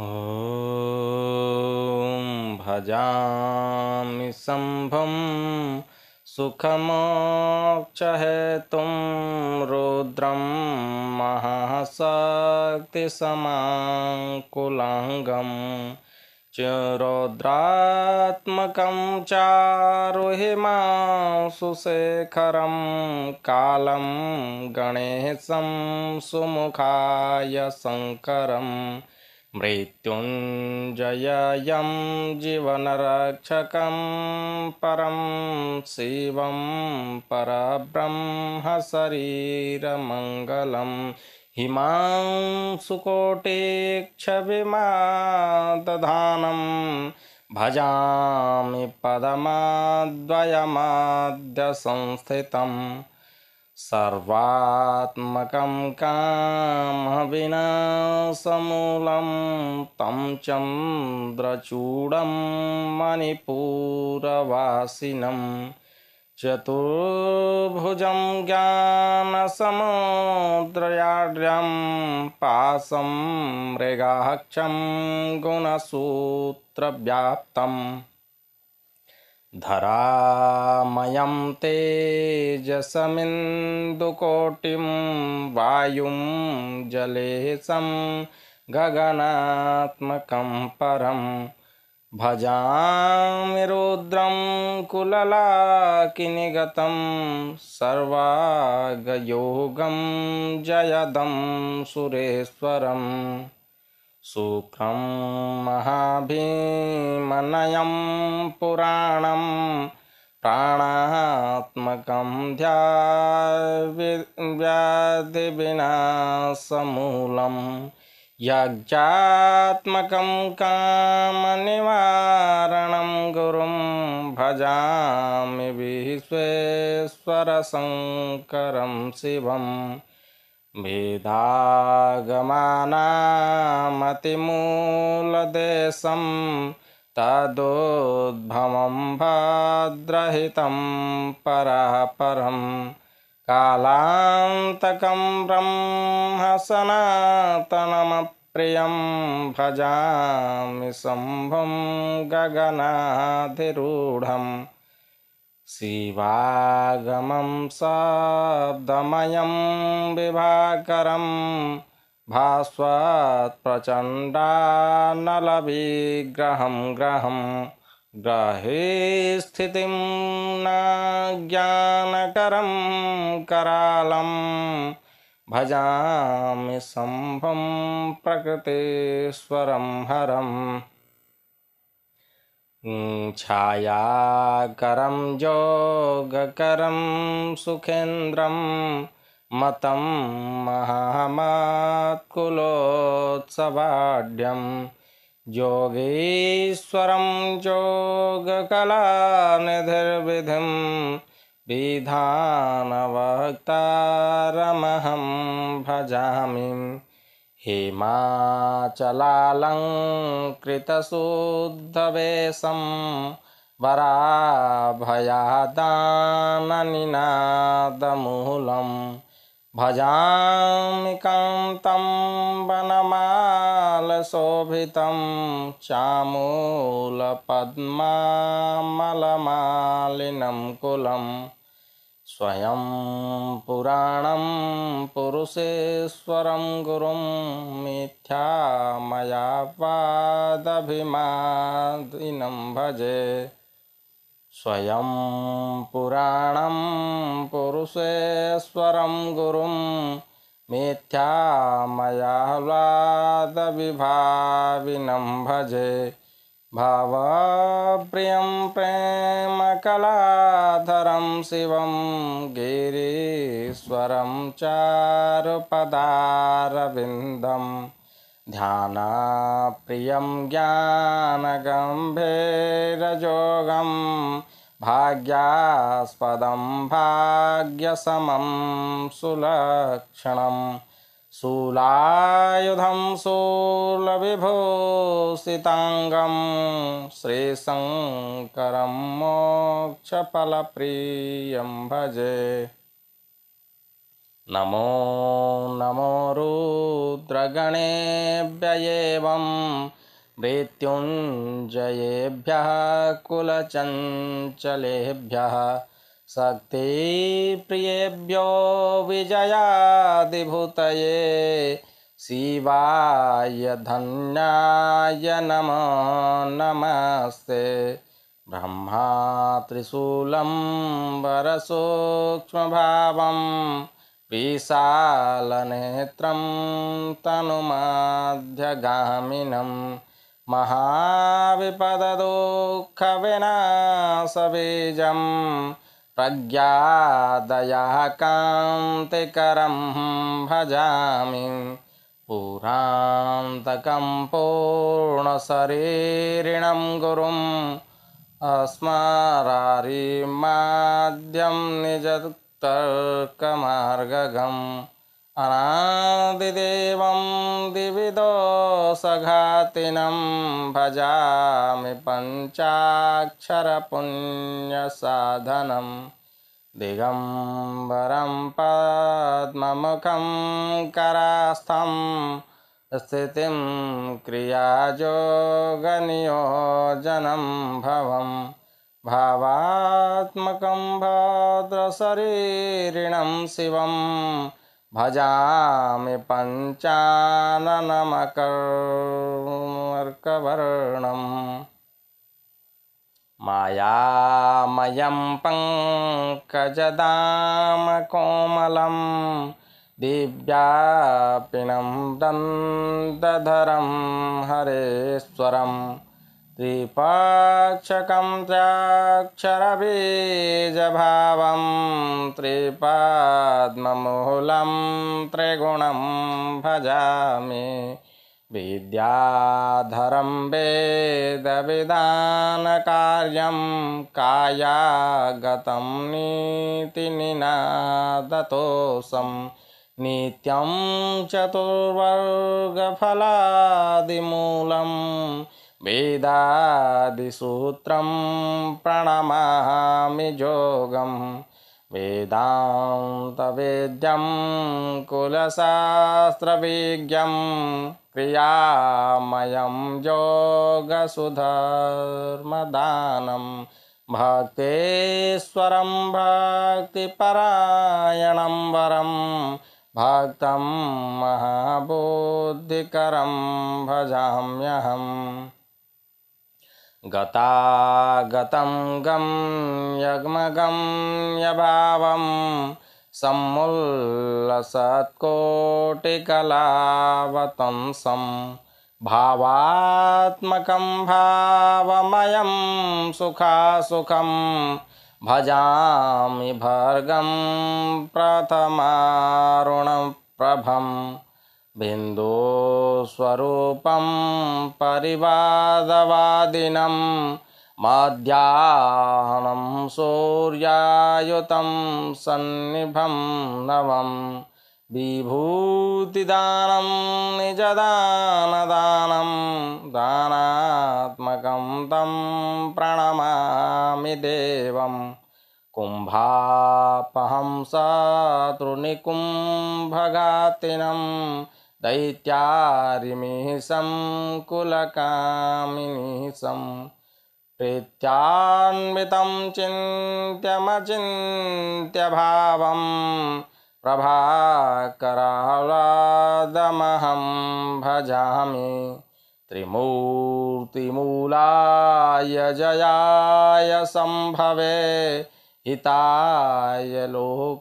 ॐ भजामि शम्भं सुखमा च रुद्रं महाशक्तिसमाङ्कुलाङ्गं च रौद्रात्मकं चारुहिमा सुशेखरं कालं गणेशं सुमुखाय शङ्करम् मृत्युञ्जययं जीवनरक्षकं परं शिवं परब्रह्मशरीरमङ्गलं हिमां सुकोटिक्षविमादधानं भजामि पदमाद्वयमाद्यसंस्थितम् सर्वात्मकं कामविनाशमूलं तं चन्द्रचूडं मणिपूरवासिनं चतुर्भुजं ज्ञानसमुद्रयाड्र्यं पासं मृगाक्षं गुणसूत्रव्याप्तम् धरामयं तेजसमिन्दुकोटिं वायुं जलेशं गगनात्मकं परं भजामि रुद्रं कुललाकिनिगतं सर्वागयोगं जयदं सुरेश्वरम् शुक्रं महाभीमनयं पुराणं प्राणात्मकं ध्याव्याधिविनाशमूलं यज्ञात्मकं कामनिवारणं गुरुं भजामि विश्वेश्वरशङ्करं शिवम् भेदागमानामतिमूलदेशं तदुद्भमं भद्रहितं परापरं कालान्तकं ब्रह्म सनातनमप्रियं भजामि शम्भुं गगनाधिरूढम् शिवागमं शाब्दमयं विभाकरं भास्वत्प्रचण्डानलविग्रहं ग्रहं ग्रहे स्थितिं न ज्ञानकरं करालं भजामि शम्भं प्रकृतेश्वरं हरम् छायाकरं योगकरं सुखेन्द्रं मतं महामात्कुलोत्सवाढ्यं योगेश्वरं योगकलानिधिर्विधिं विधानवक्तारमहं भजामि वराभयादाननिनादमूलं भजामि कान्तं वनमालशोभितं चामूलपद्मामलमालिनं कुलम् स्वयं पुराणं पुरुषेश्वरं गुरुं मिथ्या मया पादभिमादिनं भजे स्वयं पुराणं पुरुषेश्वरं गुरुं मिथ्या मया वादविभाविनं भजे भावप्रियं प्रेमकलाधरं शिवं गिरीश्वरं चारुपदारविन्दं ध्यानाप्रियं ज्ञानगम्भीरजोगं भाग्यास्पदं भाग्यसमं सुलक्षणम् शूलायुधं शूलविभूषिताङ्गं श्रीशङ्करं मोक्षफलप्रियं भजे नमो नमो रुद्रगणेभ्य एवं मृत्युञ्जयेभ्यः कुलचञ्चलेभ्यः शक्ति शक्तिप्रियेभ्यो विजयादिभूतये शिवाय धन्याय नमो नमस्ते ब्रह्मा ब्रह्मात्रिशूलं वरसूक्ष्मभावं विशालनेत्रं तनुमाध्यगामिनं महाविपददुःखविनाशबीजम् प्रज्ञादयः कान्तिकरं भजामि पुरान्तकं पूर्णशरीरिणं गुरुम् अस्मारारिमाद्यं निजतर्कमार्गगम् दिविदो सघातिनं भजामि पञ्चाक्षरपुण्यसाधनं दिगम्बरं पद्ममुखं करास्थं स्थितिं क्रियाजोगनियोजनं भवं भावात्मकं भद्रशरीरिणं शिवम् भजामि पञ्चाननमकर्कवर्णम् मायामयं पङ्कजदामकोमलं देव्यापिनं दन्दधरं हरेश्वरम् त्रिपाक्षकं त्र्याक्षरबीजभावं त्रिपाद्महुलं त्रिगुणं भजामि विद्याधरं वेदविदानकार्यं कायागतं नीतिनिनादतोसं नित्यं चतुर्वर्गफलादिमूलम् वेदादिसूत्रं प्रणमामि योगं वेदान्तवेद्यं कुलशास्त्रविज्ञं क्रियामयं योगसुधर्मदानं भक्तेश्वरं भक्तिपरायणं वरं भक्तं महाबुद्धिकरं भजाम्यहम् गतागतं गं यग्मगं यभावं सम्मुल्लसत्कोटिकलावतंसं भावात्मकं भावमयं सुखासुखं भजामि भर्गं प्रथमारुणप्रभम् बिन्दुस्वरूपं परिवादवादिनं माध्याहनं सूर्यायुतं सन्निभं नवं विभूतिदानं निजदानदानं दानात्मकं तं प्रणमामि देवं कुम्भापहंसृनिकुम्भगातिनम् दैत्यारिमी दैत्यारिमीशं कुलकामिनीशं प्रीत्यान्वितं चिन्त्यमचिन्त्यभावं प्रभाकराह्लादमहं भजामि त्रिमूर्तिमूलाय जयाय सम्भवे हिताय लोकास्यवपोधराय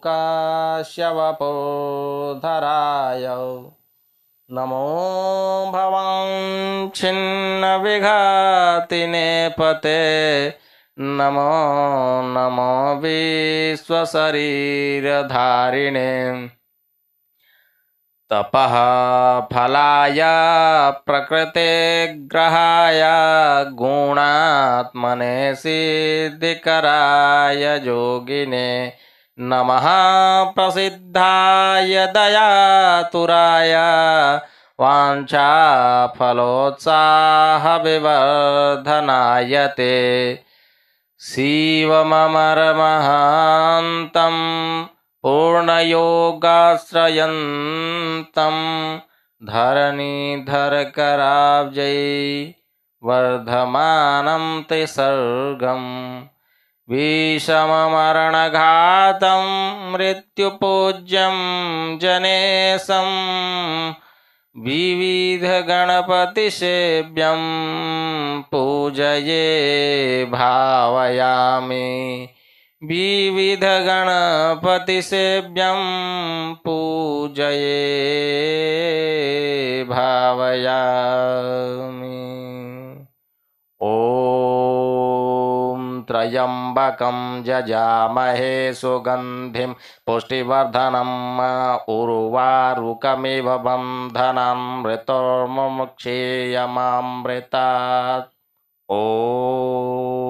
नमो भविन्न विघाति पते नमो नमो विश्वशरीरधारिणे तपः फलाय प्रकृतिग्रहाय गुणात्मने सिद्धिकराय योगिने नमः प्रसिद्धाय दयातुराय वाञ्छाफलोत्साहविवर्धनाय ते शिवममरमहान्तं पूर्णयोगाश्रयन्तं धरणि वर्धमानं ते सर्गम् विषममरणघातं मृत्युपूज्यं जनेसं विविधगणपतिसेव्यं पूजये भावयामि विविधगणपतिसेव्यं पूजये भावयामि ओ त्र्यम्बकं जजामहे सुगन्धिं पुष्टिवर्धनम् उर्वारुकमिव बन्धनं ऋतोर्मुक्षीयमामृतात् ओ